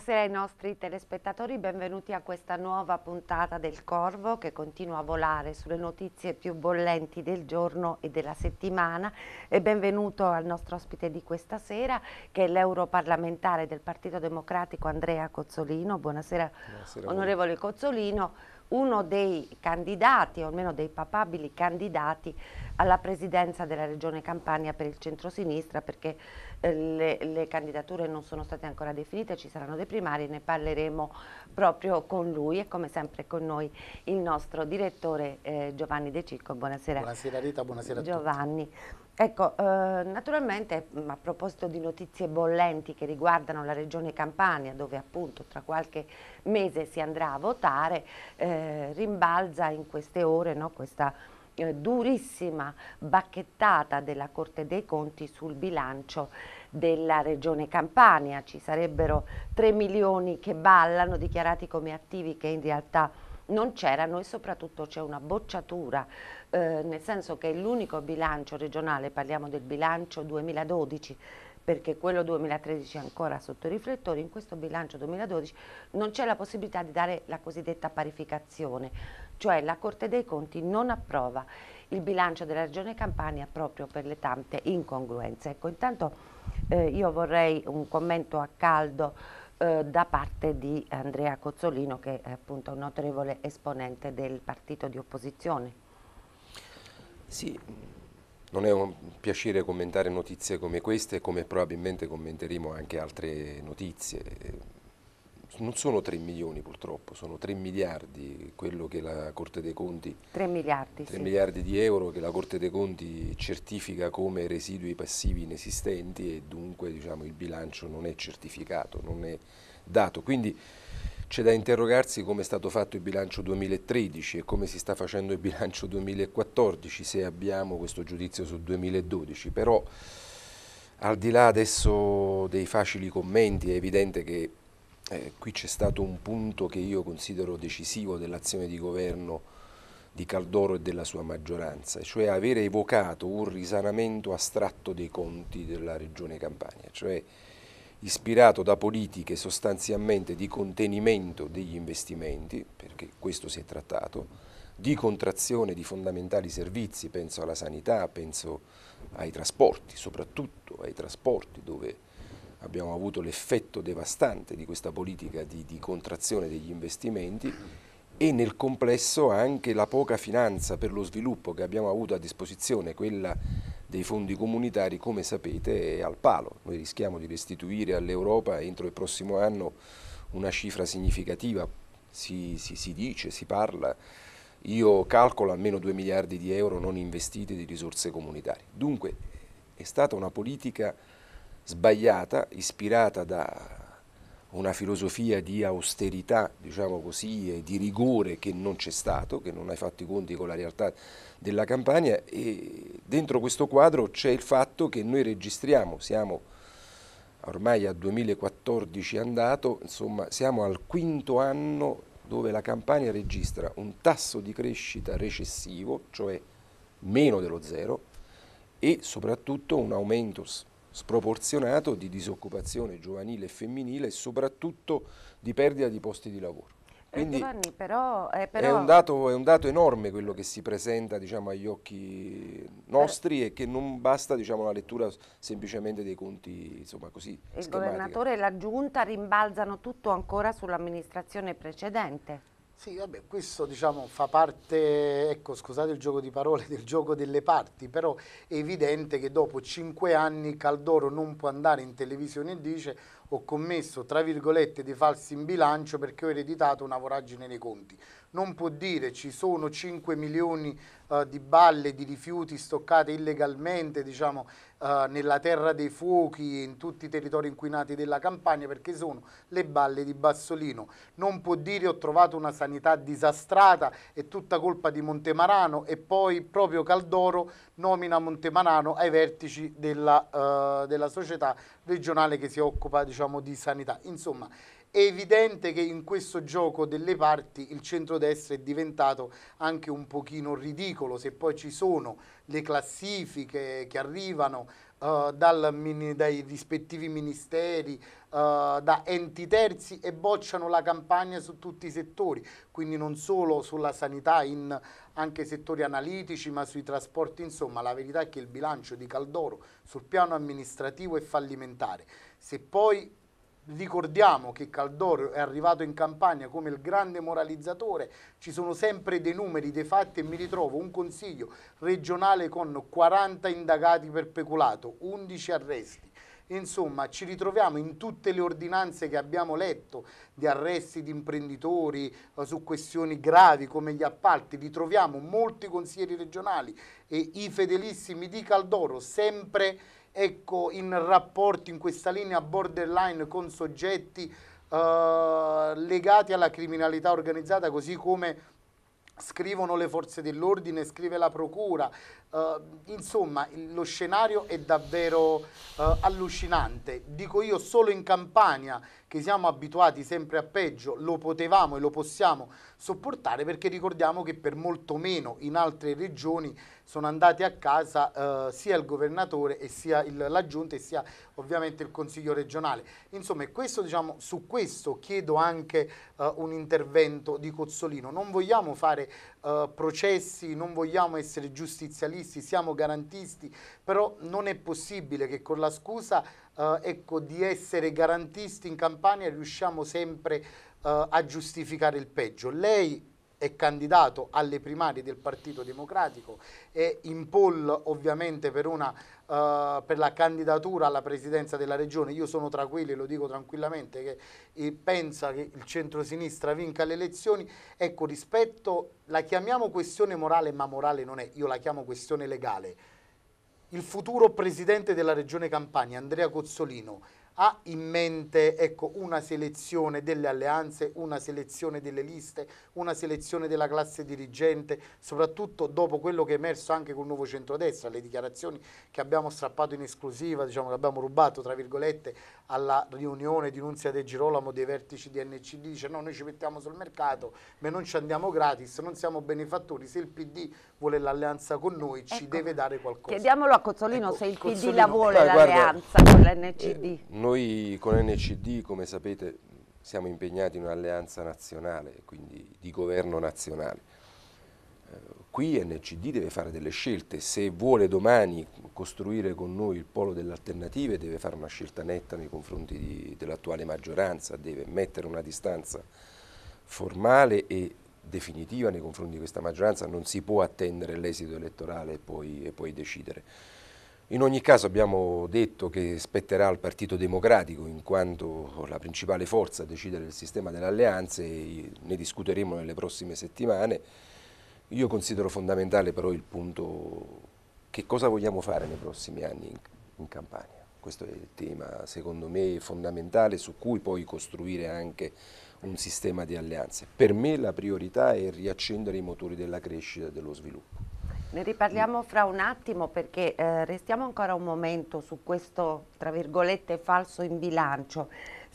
Buonasera ai nostri telespettatori, benvenuti a questa nuova puntata del Corvo che continua a volare sulle notizie più bollenti del giorno e della settimana e benvenuto al nostro ospite di questa sera che è l'europarlamentare del Partito Democratico Andrea Cozzolino. Buonasera, Buonasera onorevole Cozzolino uno dei candidati, o almeno dei papabili candidati, alla presidenza della Regione Campania per il centrosinistra perché eh, le, le, candidature non sono state ancora definite, ci saranno dei primari, ne parleremo proprio con lui e come sempre con noi il nostro direttore eh, Giovanni De Cicco. Buonasera. Buonasera Rita, buonasera a Giovanni. tutti. Ecco, eh, naturalmente a proposito di notizie bollenti che riguardano la regione Campania, dove appunto tra qualche mese si andrà a votare, eh, rimbalza in queste ore no, questa eh, durissima bacchettata della Corte dei Conti sul bilancio della regione Campania. Ci sarebbero 3 milioni che ballano, dichiarati come attivi, che in realtà non c'erano e soprattutto c'è una bocciatura, eh, nel senso che l'unico bilancio regionale, parliamo del bilancio 2012, perché quello 2013 è ancora sotto i riflettori, in questo bilancio 2012 non c'è la possibilità di dare la cosiddetta parificazione, cioè la Corte dei Conti non approva il bilancio della Regione Campania proprio per le tante incongruenze. Ecco, intanto eh, io vorrei un commento a caldo eh, da parte di Andrea Cozzolino che è appunto un notevole esponente del partito di opposizione. Sì, non è un piacere commentare notizie come queste come probabilmente commenteremo anche altre notizie non sono 3 milioni purtroppo, sono 3 miliardi quello che la Corte dei Conti 3 miliardi, 3 sì. miliardi di euro che la Corte dei Conti certifica come residui passivi inesistenti e dunque diciamo, il bilancio non è certificato, non è dato. Quindi c'è da interrogarsi come è stato fatto il bilancio 2013 e come si sta facendo il bilancio 2014 se abbiamo questo giudizio sul 2012, però al di là adesso dei facili commenti è evidente che eh, qui c'è stato un punto che io considero decisivo dell'azione di governo di Caldoro e della sua maggioranza, cioè avere evocato un risanamento astratto dei conti della regione Campania, cioè ispirato da politiche sostanzialmente di contenimento degli investimenti, perché questo si è trattato, di contrazione di fondamentali servizi, penso alla sanità, penso ai trasporti, soprattutto ai trasporti dove abbiamo avuto l'effetto devastante di questa politica di, di contrazione degli investimenti e nel complesso anche la poca finanza per lo sviluppo che abbiamo avuto a disposizione, quella dei fondi comunitari, come sapete, è al palo. Noi rischiamo di restituire all'Europa entro il prossimo anno una cifra significativa, si, si, si dice, si parla, io calcolo almeno 2 miliardi di euro non investiti di risorse comunitarie. Dunque è stata una politica sbagliata, ispirata da una filosofia di austerità, diciamo così, e di rigore che non c'è stato, che non hai fatto i conti con la realtà della campagna e dentro questo quadro c'è il fatto che noi registriamo, siamo ormai a 2014 andato, insomma siamo al quinto anno dove la campagna registra un tasso di crescita recessivo, cioè meno dello zero, e soprattutto un aumento sproporzionato di disoccupazione giovanile e femminile e soprattutto di perdita di posti di lavoro. Eh, Quindi Giovanni, però, eh, però... È, un dato, è, un dato, enorme quello che si presenta diciamo, agli occhi nostri eh. e che non basta diciamo, la lettura semplicemente dei conti insomma, così Il schematica. governatore e la giunta rimbalzano tutto ancora sull'amministrazione precedente. Sì, vabbè, questo diciamo, fa parte, ecco, scusate il gioco di parole, del gioco delle parti, però è evidente che dopo cinque anni Caldoro non può andare in televisione e dice ho commesso, tra virgolette, dei falsi in bilancio perché ho ereditato una voragine nei conti. Non può dire ci sono 5 milioni eh, di balle, di rifiuti stoccate illegalmente diciamo, eh, nella terra dei fuochi e in tutti i territori inquinati della Campania perché sono le balle di Bassolino. Non può dire ho trovato una sanità disastrata, è tutta colpa di Montemarano e poi proprio Caldoro nomina Montemarano ai vertici della, eh, della società regionale che si occupa diciamo, di sanità. Insomma, è evidente che in questo gioco delle parti il centrodestra è diventato anche un pochino ridicolo, se poi ci sono le classifiche che arrivano uh, dal, dai rispettivi ministeri, Uh, da enti terzi e bocciano la campagna su tutti i settori, quindi non solo sulla sanità, in anche settori analitici, ma sui trasporti. Insomma, la verità è che il bilancio di Caldoro sul piano amministrativo è fallimentare. Se poi Ricordiamo che Caldoro è arrivato in campagna come il grande moralizzatore, ci sono sempre dei numeri, dei fatti e mi ritrovo un consiglio regionale con 40 indagati per peculato, 11 arresti. Insomma, ci ritroviamo in tutte le ordinanze che abbiamo letto di arresti di imprenditori eh, su questioni gravi come gli appalti, ritroviamo molti consiglieri regionali e i fedelissimi di Caldoro sempre ecco, in rapporti, in questa linea borderline con soggetti eh, legati alla criminalità organizzata, così come scrivono le forze dell'ordine, scrive la procura, Uh, insomma, lo scenario è davvero uh, allucinante. Dico io solo in Campania, che siamo abituati sempre a peggio, lo potevamo e lo possiamo sopportare perché ricordiamo che per molto meno in altre regioni sono andati a casa uh, sia il governatore e sia il, la giunta e sia ovviamente il consiglio regionale. Insomma, questo, diciamo, su questo chiedo anche un intervento di Cozzolino. Non vogliamo fare eh, processi, non vogliamo essere giustizialisti, siamo garantisti, però non è possibile che con la scusa eh, ecco, di essere garantisti in Campania riusciamo sempre eh, a giustificare il peggio. Lei è candidato alle primarie del Partito Democratico, è in poll ovviamente per, una, uh, per, la candidatura alla presidenza della regione. Io sono tra quelli, lo dico tranquillamente, che eh, pensa che il centrosinistra vinca le elezioni. Ecco, rispetto, la chiamiamo questione morale, ma morale non è, io la chiamo questione legale. Il futuro presidente della regione Campania, Andrea Cozzolino, ha in mente ecco, una selezione delle alleanze, una selezione delle liste, una selezione della classe dirigente, soprattutto dopo quello che è emerso anche col nuovo centrodestra, le dichiarazioni che abbiamo strappato in esclusiva, diciamo che abbiamo rubato tra virgolette alla riunione di Nunzia De Girolamo dei vertici di NCD, dice no noi ci mettiamo sul mercato ma non ci andiamo gratis, non siamo benefattori, se il PD vuole l'alleanza con noi ci ecco. deve dare qualcosa. Chiediamolo a Cozzolino ecco, se il Cozzolino. PD la vuole l'alleanza con l'NCD. Eh, noi con NCD come sapete siamo impegnati in un'alleanza nazionale, quindi di governo nazionale. Eh, qui NCD deve fare delle scelte, se vuole domani costruire con noi il polo delle alternative deve fare una scelta netta nei confronti dell'attuale maggioranza, deve mettere una distanza formale e definitiva nei confronti di questa maggioranza, non si può attendere l'esito elettorale e poi, e poi decidere. In ogni caso abbiamo detto che spetterà al Partito Democratico, in quanto la principale forza a decidere il sistema delle alleanze, ne discuteremo nelle prossime settimane. Io considero fondamentale però il punto che cosa vogliamo fare nei prossimi anni in, in Campania? Questo è il tema secondo me fondamentale su cui poi costruire anche un sistema di alleanze. Per me la priorità è riaccendere i motori della crescita e dello sviluppo. Ne riparliamo fra un attimo perché eh, restiamo ancora un momento su questo, tra virgolette, falso in bilancio.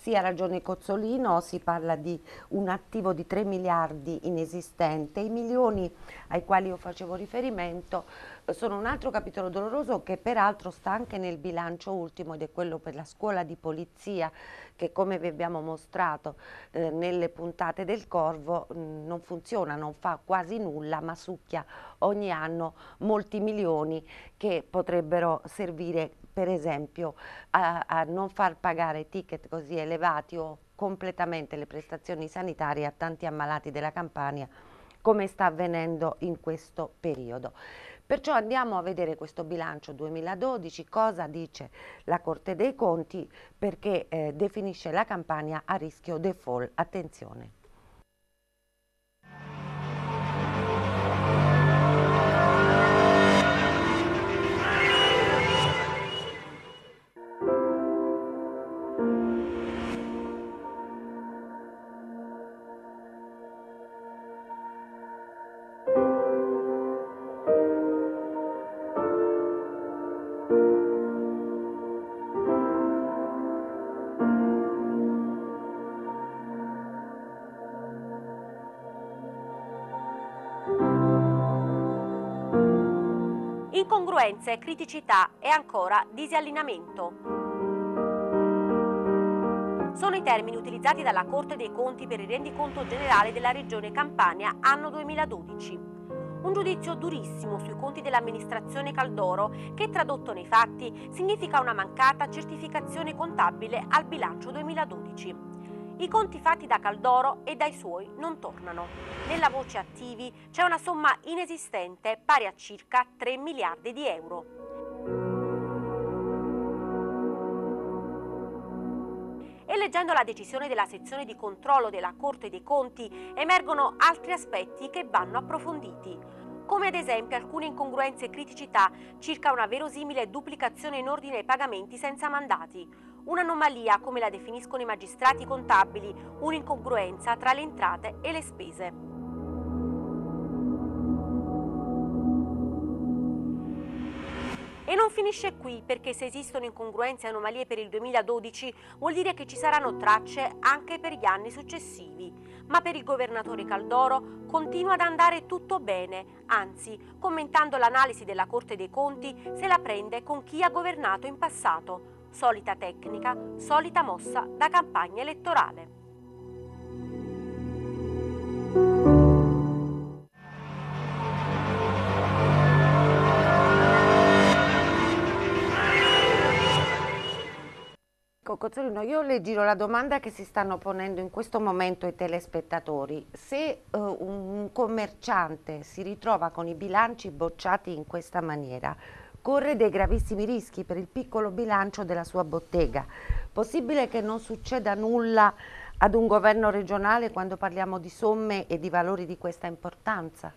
Sì, ha ragione Cozzolino, si parla di un attivo di 3 miliardi inesistente. I milioni ai quali io facevo riferimento eh, sono un altro capitolo doloroso che peraltro sta anche nel bilancio ultimo ed è quello per la scuola di polizia che come vi abbiamo mostrato eh, nelle puntate del Corvo mh, mm, non funziona, non fa quasi nulla ma succhia ogni anno molti milioni che potrebbero servire per esempio a, a non far pagare ticket così elevati o completamente le prestazioni sanitarie a tanti ammalati della Campania come sta avvenendo in questo periodo. Perciò andiamo a vedere questo bilancio 2012, cosa dice la Corte dei Conti perché eh, definisce la Campania a rischio default. Attenzione. incongruenze, criticità e ancora disallineamento. Sono i termini utilizzati dalla Corte dei Conti per il rendiconto generale della Regione Campania anno 2012. Un giudizio durissimo sui conti dell'amministrazione Caldoro che tradotto nei fatti significa una mancata certificazione contabile al bilancio 2012. I conti fatti da Caldoro e dai suoi non tornano. Nella voce attivi c'è una somma inesistente pari a circa 3 miliardi di euro. E leggendo la decisione della sezione di controllo della Corte dei Conti emergono altri aspetti che vanno approfonditi come ad esempio alcune incongruenze e criticità circa una verosimile duplicazione in ordine ai pagamenti senza mandati, un'anomalia come la definiscono i magistrati contabili, un'incongruenza tra le entrate e le spese. E non finisce qui, perché se esistono incongruenze e anomalie per il 2012 vuol dire che ci saranno tracce anche per gli anni successivi. Ma per il governatore Caldoro continua ad andare tutto bene, anzi, commentando l'analisi della Corte dei Conti, se la prende con chi ha governato in passato solita tecnica, solita mossa da campagna elettorale. Cozzolino, io le giro la domanda che si stanno ponendo in questo momento i telespettatori. Se uh, un commerciante si ritrova con i bilanci bocciati in questa maniera, corre dei gravissimi rischi per il piccolo bilancio della sua bottega. Possibile che non succeda nulla ad un governo regionale quando parliamo di somme e di valori di questa importanza?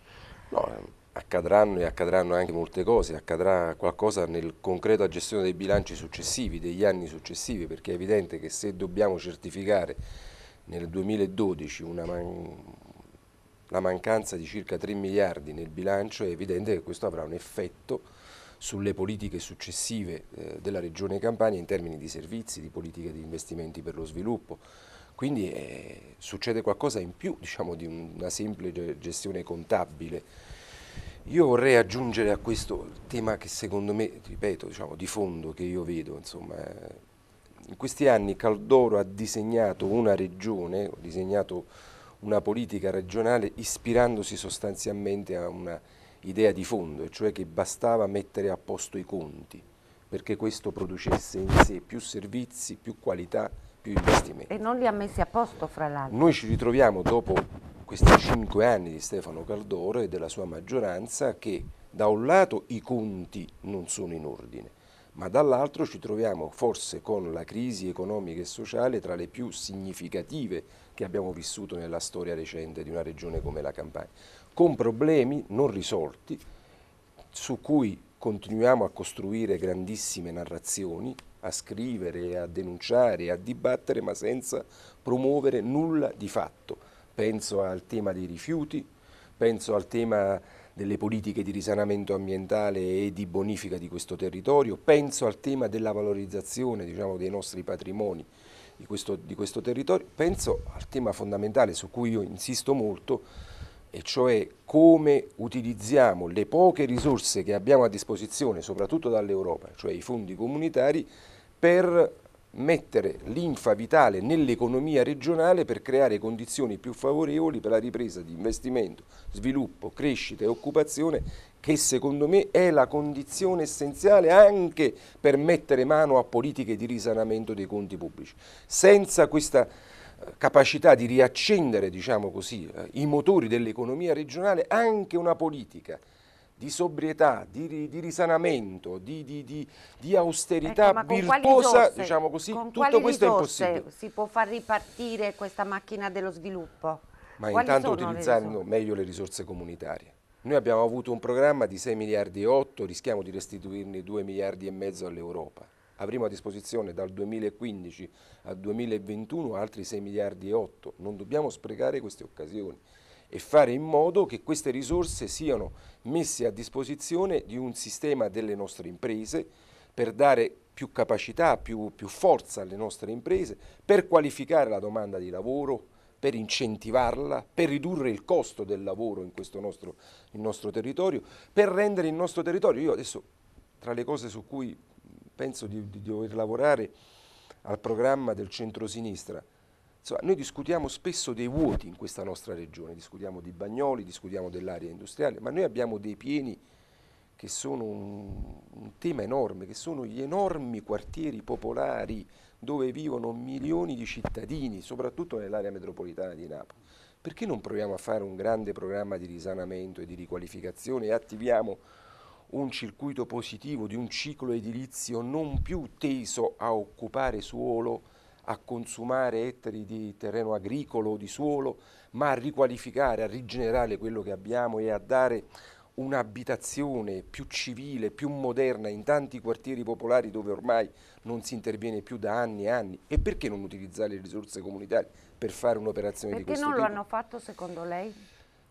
No, ehm, accadranno e accadranno anche molte cose, accadrà qualcosa nel concreto a gestione dei bilanci successivi, degli anni successivi, perché è evidente che se dobbiamo certificare nel 2012 una man la mancanza di circa 3 miliardi nel bilancio è evidente che questo avrà un effetto sulle politiche successive eh, della Regione Campania in termini di servizi, di politiche di investimenti per lo sviluppo. Quindi eh, succede qualcosa in più diciamo, di una semplice gestione contabile. Io vorrei aggiungere a questo tema che secondo me, ripeto, diciamo, di fondo che io vedo, insomma, eh, in questi anni Caldoro ha disegnato una regione, ha disegnato una politica regionale ispirandosi sostanzialmente a una idea di fondo, e cioè che bastava mettere a posto i conti perché questo producesse in sé più servizi, più qualità, più investimenti. E non li ha messi a posto fra l'altro. Noi ci ritroviamo dopo questi cinque anni di Stefano Caldoro e della sua maggioranza che da un lato i conti non sono in ordine, ma dall'altro ci troviamo forse con la crisi economica e sociale tra le più significative che abbiamo vissuto nella storia recente di una regione come la Campania, con problemi non risolti su cui continuiamo a costruire grandissime narrazioni, a scrivere, a denunciare, a dibattere, ma senza promuovere nulla di fatto. Penso al tema dei rifiuti, penso al tema delle politiche di risanamento ambientale e di bonifica di questo territorio, penso al tema della valorizzazione diciamo, dei nostri patrimoni di questo, di questo territorio, penso al tema fondamentale su cui io insisto molto, e cioè come utilizziamo le poche risorse che abbiamo a disposizione, soprattutto dall'Europa, cioè i fondi comunitari, per mettere l'infa vitale nell'economia regionale per creare condizioni più favorevoli per la ripresa di investimento, sviluppo, crescita e occupazione che secondo me è la condizione essenziale anche per mettere mano a politiche di risanamento dei conti pubblici. Senza questa eh, capacità di riaccendere diciamo così, eh, i motori dell'economia regionale anche una politica di sobrietà, di, di risanamento, di, di, di austerità ecco, virtuosa, risorse, diciamo così, tutto questo è impossibile. si può far ripartire questa macchina dello sviluppo? Ma quali intanto utilizzando le meglio le risorse comunitarie. Noi abbiamo avuto un programma di 6 miliardi e 8, rischiamo di restituirne 2 miliardi e mezzo all'Europa. Avremo a disposizione dal 2015 al 2021 altri 6 miliardi e 8. Non dobbiamo sprecare queste occasioni e fare in modo che queste risorse siano messe a disposizione di un sistema delle nostre imprese per dare più capacità, più, più forza alle nostre imprese, per qualificare la domanda di lavoro, per incentivarla, per ridurre il costo del lavoro in questo nostro, nostro, territorio, per rendere il nostro territorio. Io adesso tra le cose su cui penso di, di dover lavorare al programma del centrosinistra, sinistra Insomma, noi discutiamo spesso dei vuoti in questa nostra regione, discutiamo di Bagnoli, discutiamo dell'area industriale, ma noi abbiamo dei pieni che sono un, un, tema enorme, che sono gli enormi quartieri popolari dove vivono milioni di cittadini, soprattutto nell'area metropolitana di Napoli. Perché non proviamo a fare un grande programma di risanamento e di riqualificazione e attiviamo un circuito positivo di un ciclo edilizio non più teso a occupare suolo, a consumare ettari di terreno agricolo o di suolo, ma a riqualificare, a rigenerare quello che abbiamo e a dare un'abitazione più civile, più moderna in tanti quartieri popolari dove ormai non si interviene più da anni e anni. E perché non utilizzare le risorse comunitarie per fare un'operazione di questo tipo? Perché non lo hanno fatto secondo lei?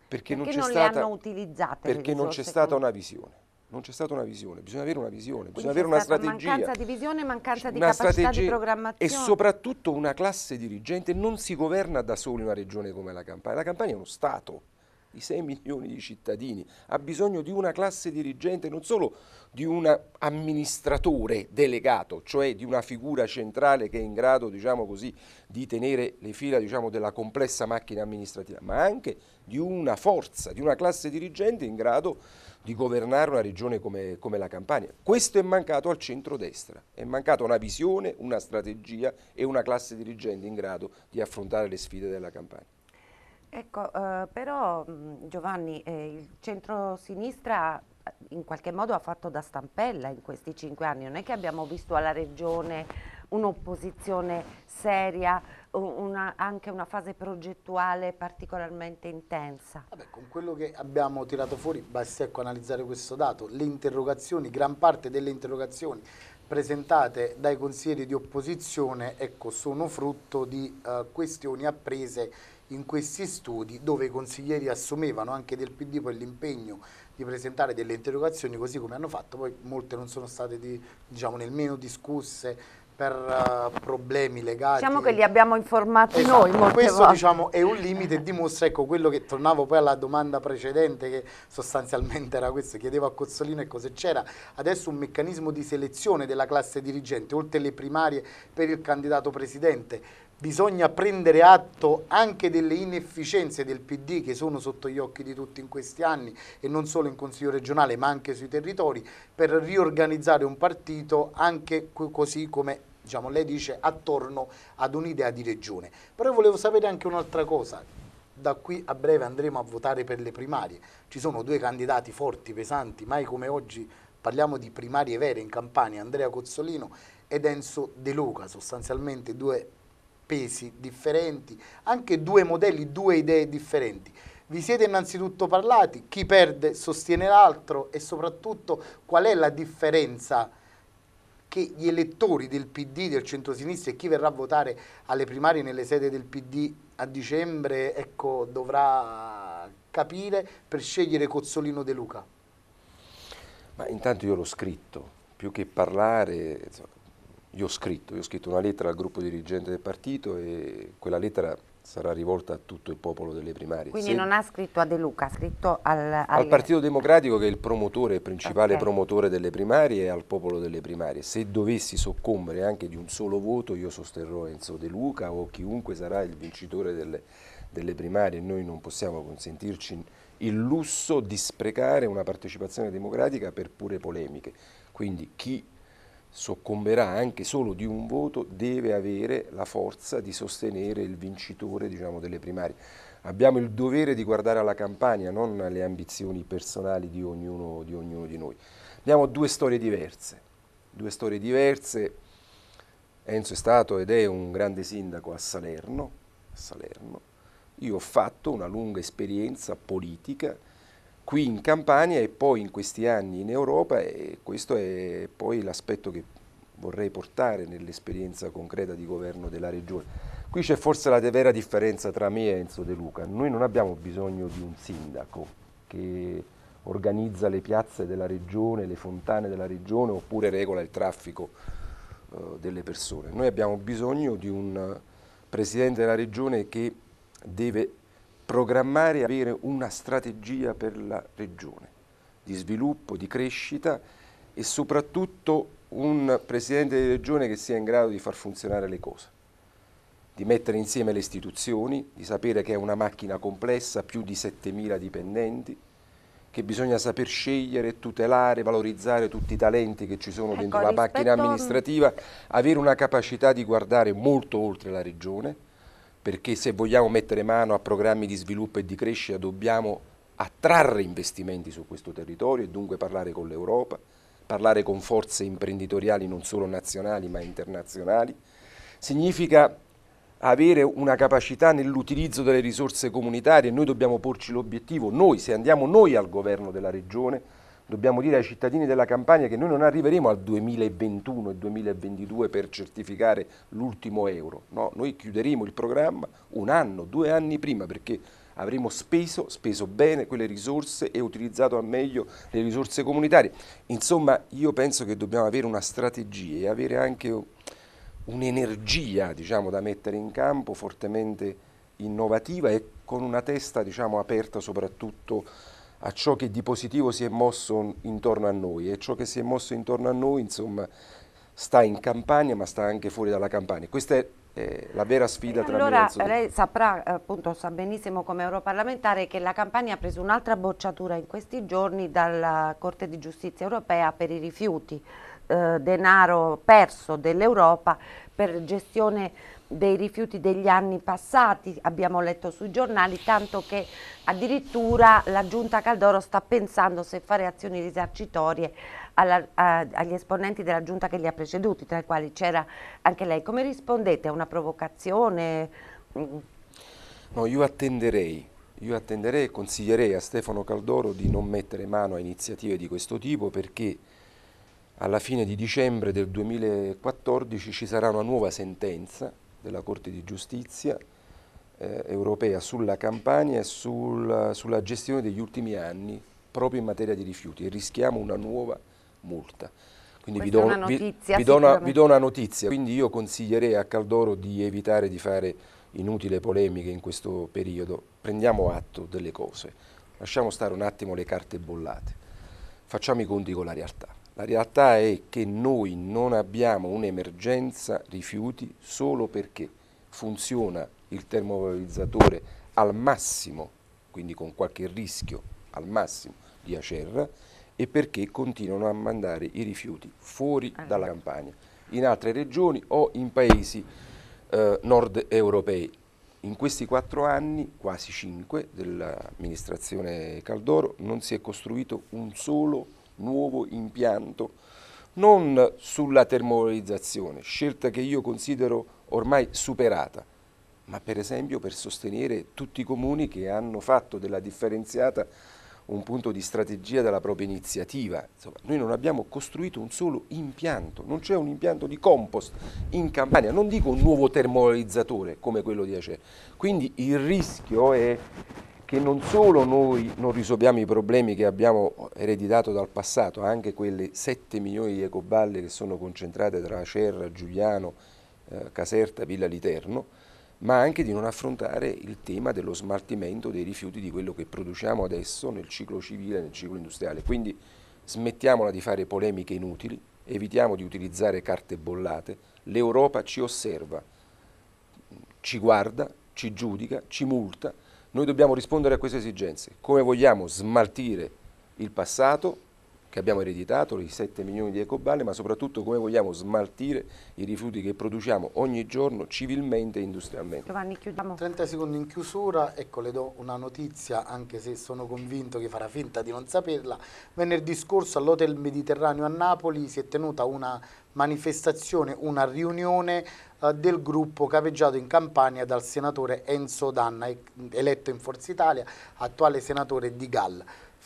Perché, perché non, c'è stata, perché non c'è stata una visione non c'è stata una visione, bisogna avere una visione, bisogna avere una strategia. Mancanza di visione, mancanza di capacità di programmazione. E soprattutto una classe dirigente non si governa da soli una regione come la Campania. La Campania è uno Stato di 6 milioni di cittadini, ha bisogno di una classe dirigente, non solo di un amministratore delegato, cioè di una figura centrale che è in grado diciamo così, di tenere le fila diciamo, della complessa macchina amministrativa, ma anche di una forza, di una classe dirigente in grado di governare una regione come, come, la Campania. Questo è mancato al centro-destra, è mancata una visione, una strategia e una classe dirigente in grado di affrontare le sfide della Campania. Ecco, eh, però mm, Giovanni, eh, il centro-sinistra eh, in qualche modo ha fatto da stampella in questi cinque anni, non è che abbiamo visto alla regione un'opposizione seria, una, anche una fase progettuale particolarmente intensa. Vabbè, con quello che abbiamo tirato fuori basta ecco analizzare questo dato, le interrogazioni, gran parte delle interrogazioni presentate dai consiglieri di opposizione ecco, sono frutto di uh, questioni apprese in questi studi dove i consiglieri assumevano anche del PD poi l'impegno di presentare delle interrogazioni così come hanno fatto, poi molte non sono state di, diciamo, nemmeno discusse per uh, problemi legati. Diciamo che li abbiamo informati esatto, noi Questo volte. diciamo è un limite e dimostra ecco, quello che tornavo poi alla domanda precedente che sostanzialmente era questo, chiedevo a Cozzolino ecco, se c'era adesso un meccanismo di selezione della classe dirigente oltre le primarie per il candidato presidente bisogna prendere atto anche delle inefficienze del PD che sono sotto gli occhi di tutti in questi anni e non solo in Consiglio regionale ma anche sui territori per riorganizzare un partito anche così come diciamo, lei dice attorno ad un'idea di regione. Però volevo sapere anche un'altra cosa, da qui a breve andremo a votare per le primarie, ci sono due candidati forti, pesanti, mai come oggi parliamo di primarie vere in Campania, Andrea Cozzolino ed Enzo De Luca, sostanzialmente due pesi differenti, anche due modelli, due idee differenti. Vi siete innanzitutto parlati, chi perde sostiene l'altro e soprattutto qual è la differenza che gli elettori del PD, del centrosinistra e chi verrà a votare alle primarie nelle sede del PD a dicembre ecco, dovrà capire per scegliere Cozzolino De Luca? Ma intanto io l'ho scritto, più che parlare, insomma, io ho scritto, io ho scritto una lettera al gruppo dirigente del partito e quella lettera sarà rivolta a tutto il popolo delle primarie. Quindi Se non ha scritto a De Luca, ha scritto al, al... al Partito Democratico che è il promotore, il principale okay. promotore delle primarie e al popolo delle primarie. Se dovessi soccombere anche di un solo voto io sosterrò Enzo De Luca o chiunque sarà il vincitore delle, delle primarie. Noi non possiamo consentirci il lusso di sprecare una partecipazione democratica per pure polemiche. Quindi chi soccomberà anche solo di un voto, deve avere la forza di sostenere il vincitore diciamo, delle primarie. Abbiamo il dovere di guardare alla campagna, non alle ambizioni personali di ognuno di, ognuno di noi. Abbiamo due storie diverse, due storie diverse. Enzo è stato ed è un grande sindaco a Salerno, a Salerno. Io ho fatto una lunga esperienza politica qui in Campania e poi in questi anni in Europa e questo è poi l'aspetto che vorrei portare nell'esperienza concreta di governo della regione. Qui c'è forse la vera differenza tra me e Enzo De Luca. Noi non abbiamo bisogno di un sindaco che organizza le piazze della regione, le fontane della regione oppure regola il traffico eh, delle persone. Noi abbiamo bisogno di un presidente della regione che deve programmare e avere una strategia per la regione di sviluppo, di crescita e soprattutto un presidente di regione che sia in grado di far funzionare le cose, di mettere insieme le istituzioni, di sapere che è una macchina complessa, più di 7.000 dipendenti, che bisogna saper scegliere, tutelare, valorizzare tutti i talenti che ci sono ecco, dentro la macchina amministrativa, avere una capacità di guardare molto oltre la regione, perché se vogliamo mettere mano a programmi di sviluppo e di crescita dobbiamo attrarre investimenti su questo territorio e dunque parlare con l'Europa, parlare con forze imprenditoriali non solo nazionali ma internazionali, significa avere una capacità nell'utilizzo delle risorse comunitarie, noi dobbiamo porci l'obiettivo, noi se andiamo noi al governo della regione dobbiamo dire ai cittadini della campagna che noi non arriveremo al 2021 e 2022 per certificare l'ultimo euro, no? noi chiuderemo il programma un anno, due anni prima perché avremo speso, speso bene quelle risorse e utilizzato al meglio le risorse comunitarie. Insomma io penso che dobbiamo avere una strategia e avere anche un'energia diciamo, da mettere in campo fortemente innovativa e con una testa diciamo, aperta soprattutto a ciò che di positivo si è mosso intorno a noi e ciò che si è mosso intorno a noi insomma sta in campagna ma sta anche fuori dalla campagna Questa è eh, la vera sfida tra allora, Milano lei saprà, appunto, sa benissimo come europarlamentare che la campagna ha preso un'altra bocciatura in questi giorni dalla Corte di Giustizia europea per i rifiuti, eh, denaro perso dell'Europa per gestione dei rifiuti degli anni passati, abbiamo letto sui giornali, tanto che addirittura la Giunta Caldoro sta pensando se fare azioni risarcitorie alla, a, agli esponenti della Giunta che li ha preceduti, tra i quali c'era anche lei. Come rispondete a una provocazione? No, io attenderei io attenderei e consiglierei a Stefano Caldoro di non mettere mano a iniziative di questo tipo perché alla fine di dicembre del 2014 ci sarà una nuova sentenza della Corte di Giustizia eh, europea sulla campagna e sul, sulla gestione degli ultimi anni proprio in materia di rifiuti e rischiamo una nuova multa. Quindi vi do, una notizia, vi, vi, do una, vi do una notizia, quindi io consiglierei a Caldoro di evitare di fare inutili polemiche in questo periodo, prendiamo atto delle cose, lasciamo stare un attimo le carte bollate, facciamo i conti con la realtà. La realtà è che noi non abbiamo un'emergenza rifiuti solo perché funziona il termovalorizzatore al massimo, quindi con qualche rischio al massimo di Acerra, e perché continuano a mandare i rifiuti fuori ah, dalla campagna, in altre regioni o in paesi eh, nord europei. In questi quattro anni, quasi cinque, dell'amministrazione Caldoro non si è costruito un solo nuovo impianto non sulla termolarizzazione, scelta che io considero ormai superata, ma per esempio per sostenere tutti i comuni che hanno fatto della differenziata un punto di strategia della propria iniziativa. Insomma, noi non abbiamo costruito un solo impianto, non c'è un impianto di compost in Campania, non dico un nuovo termolarizzatore come quello di Aceh. Quindi il rischio è che non solo noi non risolviamo i problemi che abbiamo ereditato dal passato, anche quelle 7 milioni di ecoballe che sono concentrate tra Cerra, Giuliano, eh, Caserta, Villa Literno, ma anche di non affrontare il tema dello smaltimento dei rifiuti di quello che produciamo adesso nel ciclo civile e nel ciclo industriale. Quindi smettiamola di fare polemiche inutili, evitiamo di utilizzare carte bollate, l'Europa ci osserva, ci guarda, ci giudica, ci multa, noi dobbiamo rispondere a queste esigenze. Come vogliamo smaltire il passato che abbiamo ereditato, i 7 milioni di ecoballe, ma soprattutto come vogliamo smaltire i rifiuti che produciamo ogni giorno civilmente e industrialmente. Giovanni, chiudiamo. 30 secondi in chiusura, ecco le do una notizia, anche se sono convinto che farà finta di non saperla. Venerdì scorso all'Hotel Mediterraneo a Napoli si è tenuta una manifestazione, una riunione eh, del gruppo capeggiato in Campania dal senatore Enzo Danna, eletto in Forza Italia, attuale senatore di Gall.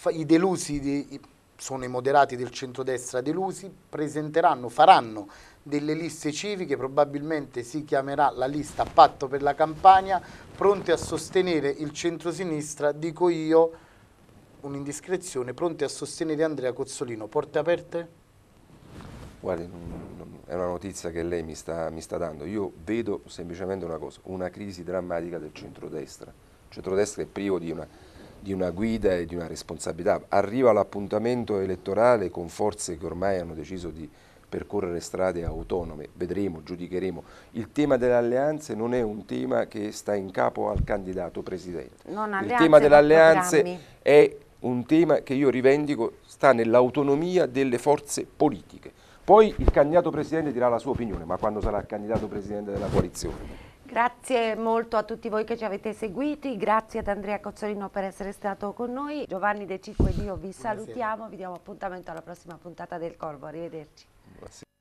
I delusi di, sono i moderati del centrodestra delusi, presenteranno, faranno delle liste civiche, probabilmente si chiamerà la lista Patto per la Campania, pronte a sostenere il centrosinistra, dico io, un'indiscrezione, pronte a sostenere Andrea Cozzolino. Porte aperte? Guardi, è una notizia che lei mi sta, mi sta, dando. Io vedo semplicemente una cosa, una crisi drammatica del centrodestra. Il centrodestra è privo di una, di una guida e di una responsabilità. Arriva l'appuntamento elettorale con forze che ormai hanno deciso di percorrere strade autonome. Vedremo, giudicheremo. Il tema delle alleanze non è un tema che sta in capo al candidato presidente. Il tema delle alleanze è un tema che io rivendico sta nell'autonomia delle forze politiche. Poi il candidato presidente dirà la sua opinione, ma quando sarà candidato presidente della coalizione. Grazie molto a tutti voi che ci avete seguiti, grazie ad Andrea Cozzolino per essere stato con noi. Giovanni De Cicco ed io vi salutiamo, Buonasera. vi diamo appuntamento alla prossima puntata del Corvo, arrivederci. Buonasera.